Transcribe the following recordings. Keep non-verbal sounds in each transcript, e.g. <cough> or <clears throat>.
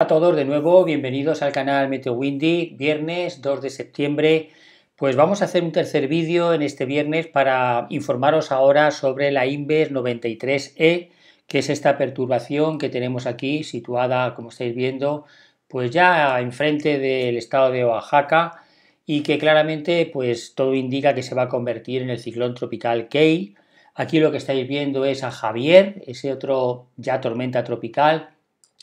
a todos de nuevo, bienvenidos al canal Meteo Windy, viernes 2 de septiembre. Pues vamos a hacer un tercer vídeo en este viernes para informaros ahora sobre la Inves 93E, que es esta perturbación que tenemos aquí, situada, como estáis viendo, pues ya enfrente del estado de Oaxaca y que claramente pues todo indica que se va a convertir en el ciclón tropical Key. Aquí lo que estáis viendo es a Javier, ese otro ya tormenta tropical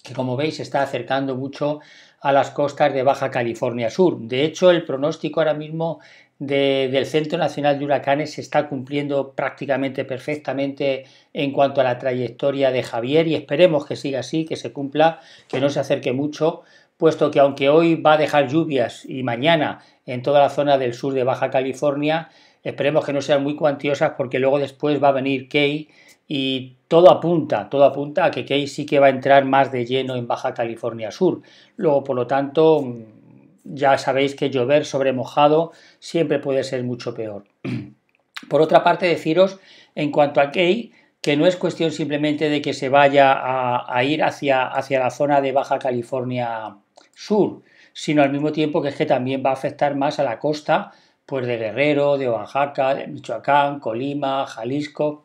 que como veis se está acercando mucho a las costas de Baja California Sur. De hecho, el pronóstico ahora mismo del Centro Nacional de Huracanes se está cumpliendo prácticamente perfectamente en cuanto a la trayectoria de Javier y esperemos que siga así, que se cumpla, que no se acerque mucho, puesto que aunque hoy va a dejar lluvias y mañana en toda la zona del sur de Baja California, Esperemos que no sean muy cuantiosas porque luego después va a venir Key y todo apunta, todo apunta a que Key sí que va a entrar más de lleno en Baja California Sur. Luego, por lo tanto, mm, ya sabéis que llover sobre mojado siempre puede ser mucho peor. <clears throat> Por otra parte, deciros en cuanto a Key, que no es cuestión simplemente de que se vaya a, ir hacia, hacia la zona de Baja California Sur, sino al mismo tiempo que es que también va a afectar más a la costa pues de Guerrero, de Oaxaca, de Michoacán, Colima, Jalisco,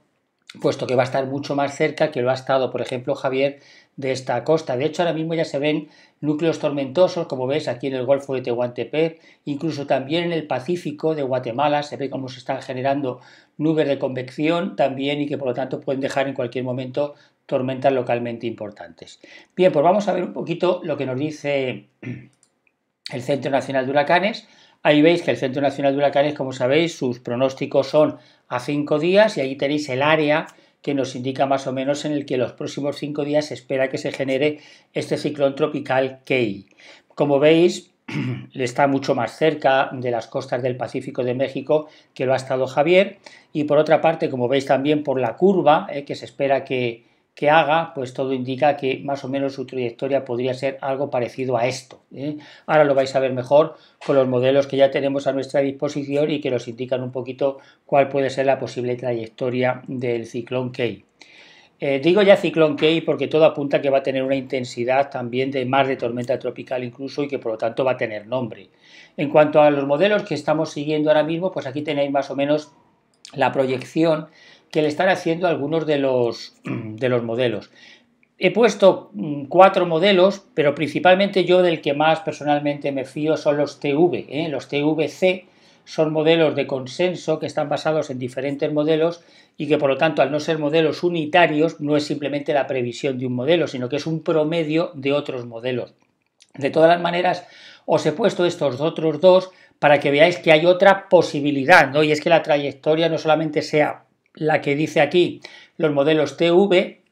puesto que va a estar mucho más cerca que lo ha estado, por ejemplo, Javier, de esta costa. De hecho, ahora mismo ya se ven núcleos tormentosos, como ves aquí en el Golfo de Tehuantepec, incluso también en el Pacífico de Guatemala, se ve cómo se están generando nubes de convección también y que por lo tanto pueden dejar en cualquier momento tormentas localmente importantes. Bien, pues vamos a ver un poquito lo que nos dice el Centro Nacional de Huracanes. Ahí veis que el Centro Nacional de Huracanes, como sabéis, sus pronósticos son a cinco días y ahí tenéis el área que nos indica más o menos en el que los próximos cinco días se espera que se genere este ciclón tropical Key. Como veis, <clears throat> está mucho más cerca de las costas del Pacífico de México que lo ha estado Javier y por otra parte, como veis también por la curva eh, que se espera que, que haga, pues todo indica que más o menos su trayectoria podría ser algo parecido a esto. ¿eh? Ahora lo vais a ver mejor con los modelos que ya tenemos a nuestra disposición y que nos indican un poquito cuál puede ser la posible trayectoria del ciclón Key. Eh, digo ya ciclón Key porque todo apunta que va a tener una intensidad también de más de tormenta tropical incluso y que por lo tanto va a tener nombre. En cuanto a los modelos que estamos siguiendo ahora mismo, pues aquí tenéis más o menos la proyección que le están haciendo algunos de los, <clears throat> de los modelos. He puesto mm, cuatro modelos, pero principalmente yo del que más personalmente me fío son los TV, ¿eh? los TVC, son modelos de consenso que están basados en diferentes modelos y que por lo tanto al no ser modelos unitarios no es simplemente la previsión de un modelo, sino que es un promedio de otros modelos. De todas las maneras, os he puesto estos otros dos para que veáis que hay otra posibilidad, ¿no? Y es que la trayectoria no solamente sea la que dice aquí los modelos TV,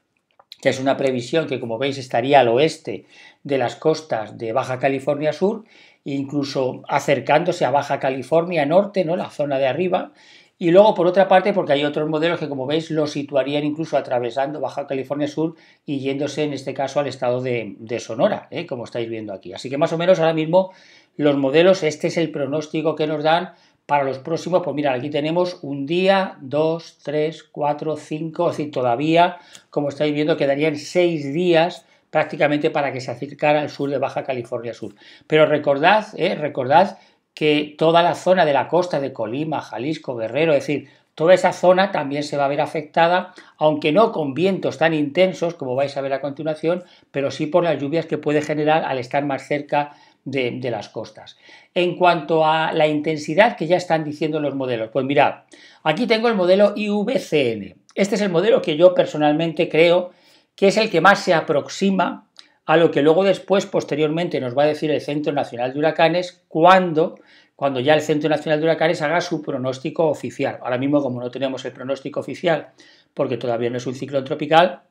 que es una previsión que como veis estaría al oeste de las costas de Baja California Sur, incluso acercándose a Baja California Norte, ¿no? la zona de arriba, y luego, por otra parte, porque hay otros modelos que, como veis, lo situarían incluso atravesando Baja California Sur y yéndose, en este caso, al estado de, Sonora, ¿eh? como estáis viendo aquí. Así que más o menos ahora mismo los modelos, este es el pronóstico que nos dan para los próximos, pues mirad, aquí tenemos un día, dos, tres, cuatro, cinco, es todavía, como estáis viendo, quedarían seis días prácticamente para que se acercara al sur de Baja California Sur. Pero recordad, eh, recordad que toda la zona de la costa de Colima, Jalisco, Guerrero, es decir, toda esa zona también se va a ver afectada, aunque no con vientos tan intensos como vais a ver a continuación, pero sí por las lluvias que puede generar al estar más cerca de, las costas. En cuanto a la intensidad que ya están diciendo los modelos, pues mirad, aquí tengo el modelo IVCN. Este es el modelo que yo personalmente creo que es el que más se aproxima a lo que luego después, posteriormente, nos va a decir el Centro Nacional de Huracanes cuando, cuando ya el Centro Nacional de Huracanes haga su pronóstico oficial. Ahora mismo, como no tenemos el pronóstico oficial, porque todavía no es un ciclón tropical,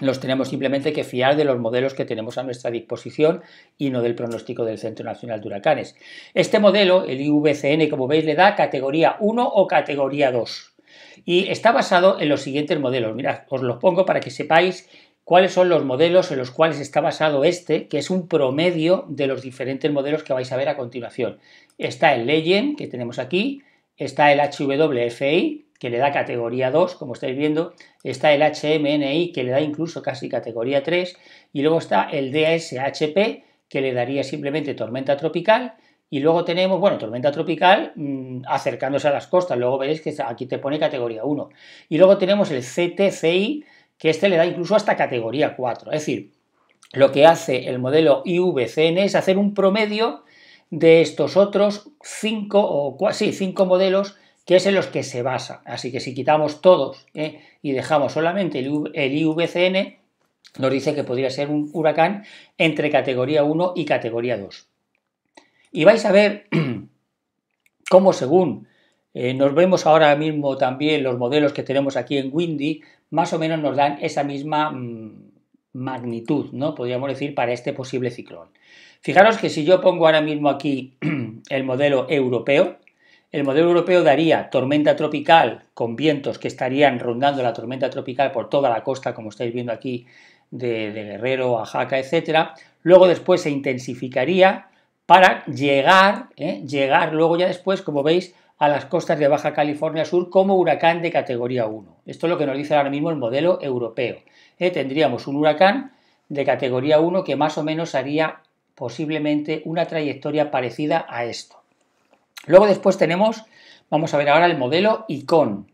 los tenemos simplemente que fiar de los modelos que tenemos a nuestra disposición y no del pronóstico del Centro Nacional de Huracanes. Este modelo, el IVCN, como veis, le da categoría 1 o categoría 2. Y está basado en los siguientes modelos. Mirad, os los pongo para que sepáis cuáles son los modelos en los cuales está basado este, que es un promedio de los diferentes modelos que vais a ver a continuación. Está el Legend, que tenemos aquí, está el HWFI, que le da categoría 2, como estáis viendo, está el HMNI, que le da incluso casi categoría 3, y luego está el DSHP, que le daría simplemente tormenta tropical, y luego tenemos, bueno, tormenta tropical mm, acercándose a las costas, luego veréis que aquí te pone categoría 1. Y luego tenemos el CTCI, que este le da incluso hasta categoría 4. Es decir, lo que hace el modelo IVCN es hacer un promedio de estos otros 5 o sí, 5 modelos que es en los que se basa. Así que si quitamos todos ¿eh? y dejamos solamente el IVCN, nos dice que podría ser un huracán entre categoría 1 y categoría 2. Y vais a ver <clears throat> cómo según eh, nos vemos ahora mismo también los modelos que tenemos aquí en Windy, más o menos nos dan esa misma mm, magnitud, ¿no? Podríamos decir, para este posible ciclón. Fijaros que si yo pongo ahora mismo aquí <clears throat> el modelo europeo, el modelo europeo daría tormenta tropical con vientos que estarían rondando la tormenta tropical por toda la costa, como estáis viendo aquí, de, Guerrero, Oaxaca, etcétera. Luego después se intensificaría para llegar, ¿eh? llegar luego ya después, como veis, a las costas de Baja California Sur como huracán de categoría 1. Esto es lo que nos dice ahora mismo el modelo europeo. ¿eh? Tendríamos un huracán de categoría 1 que más o menos haría posiblemente una trayectoria parecida a esto. Luego después tenemos, vamos a ver ahora el modelo ICON.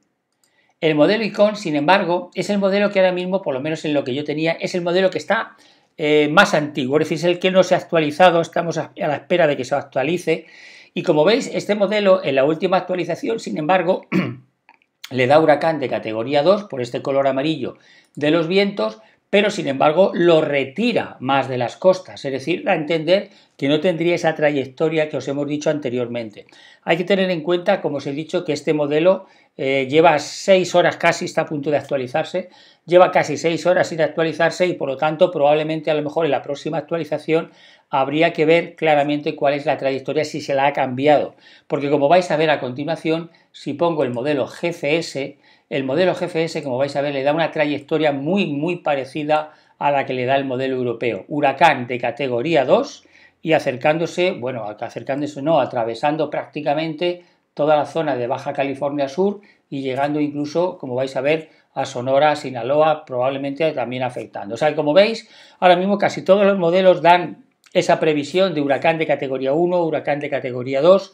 El modelo ICON, sin embargo, es el modelo que ahora mismo, por lo menos en lo que yo tenía, es el modelo que está eh, más antiguo, es decir, es el que no se ha actualizado, estamos a, a la espera de que se actualice. Y como veis, este modelo en la última actualización, sin embargo, <clears throat> le da huracán de categoría 2 por este color amarillo de los vientos, pero sin embargo lo retira más de las costas, es decir, a entender que no tendría esa trayectoria que os hemos dicho anteriormente. Hay que tener en cuenta, como os he dicho, que este modelo eh, lleva seis horas casi, está a punto de actualizarse, lleva casi seis horas sin actualizarse y por lo tanto probablemente a lo mejor en la próxima actualización habría que ver claramente cuál es la trayectoria si se la ha cambiado, porque como vais a ver a continuación, si pongo el modelo GCS, el modelo GFS, como vais a ver, le da una trayectoria muy, muy parecida a la que le da el modelo europeo. Huracán de categoría 2 y acercándose, bueno, acercándose no, atravesando prácticamente toda la zona de Baja California Sur y llegando incluso, como vais a ver, a Sonora, Sinaloa, probablemente también afectando. O sea, como veis, ahora mismo casi todos los modelos dan esa previsión de huracán de categoría 1, huracán de categoría 2,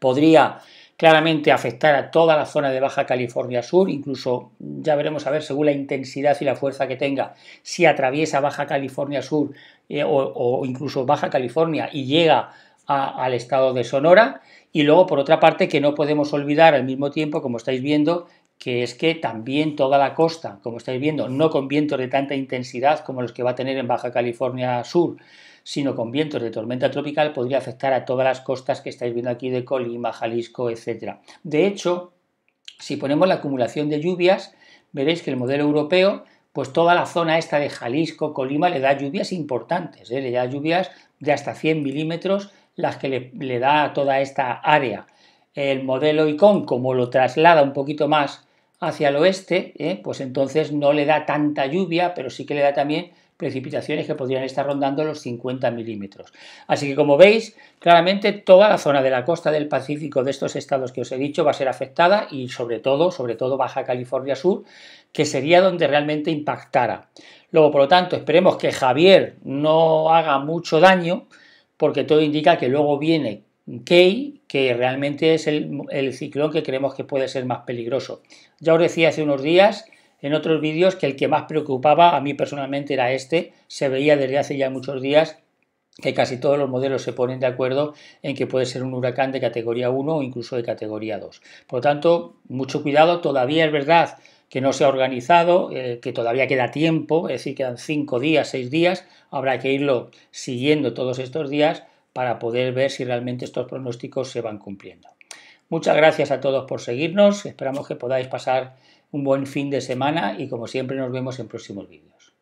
podría claramente afectar a toda la zona de Baja California Sur, incluso ya veremos a ver según la intensidad y la fuerza que tenga, si atraviesa Baja California Sur eh, o, incluso Baja California y llega al estado de Sonora. Y luego, por otra parte, que no podemos olvidar al mismo tiempo, como estáis viendo, que es que también toda la costa, como estáis viendo, no con vientos de tanta intensidad como los que va a tener en Baja California Sur, sino con vientos de tormenta tropical, podría afectar a todas las costas que estáis viendo aquí de Colima, Jalisco, etc. De hecho, si ponemos la acumulación de lluvias, veréis que el modelo europeo, pues toda la zona esta de Jalisco, Colima, le da lluvias importantes, ¿eh? le da lluvias de hasta 100 milímetros las que le, le da a toda esta área. El modelo ICON, como lo traslada un poquito más hacia el oeste, ¿eh? pues entonces no le da tanta lluvia, pero sí que le da también precipitaciones que podrían estar rondando los 50 milímetros. Así que como veis, claramente toda la zona de la costa del Pacífico de estos estados que os he dicho va a ser afectada y sobre todo, sobre todo Baja California Sur, que sería donde realmente impactara. Luego, por lo tanto, esperemos que Javier no haga mucho daño porque todo indica que luego viene Key, que realmente es el, ciclón que creemos que puede ser más peligroso. Ya os decía hace unos días en otros vídeos que el que más preocupaba a mí personalmente era este. Se veía desde hace ya muchos días que casi todos los modelos se ponen de acuerdo en que puede ser un huracán de categoría 1 o incluso de categoría 2. Por lo tanto, mucho cuidado, todavía es verdad que no se ha organizado, eh, que todavía queda tiempo, es decir, quedan 5 días, 6 días, habrá que irlo siguiendo todos estos días, para poder ver si realmente estos pronósticos se van cumpliendo. Muchas gracias a todos por seguirnos, esperamos que podáis pasar un buen fin de semana y como siempre nos vemos en próximos vídeos.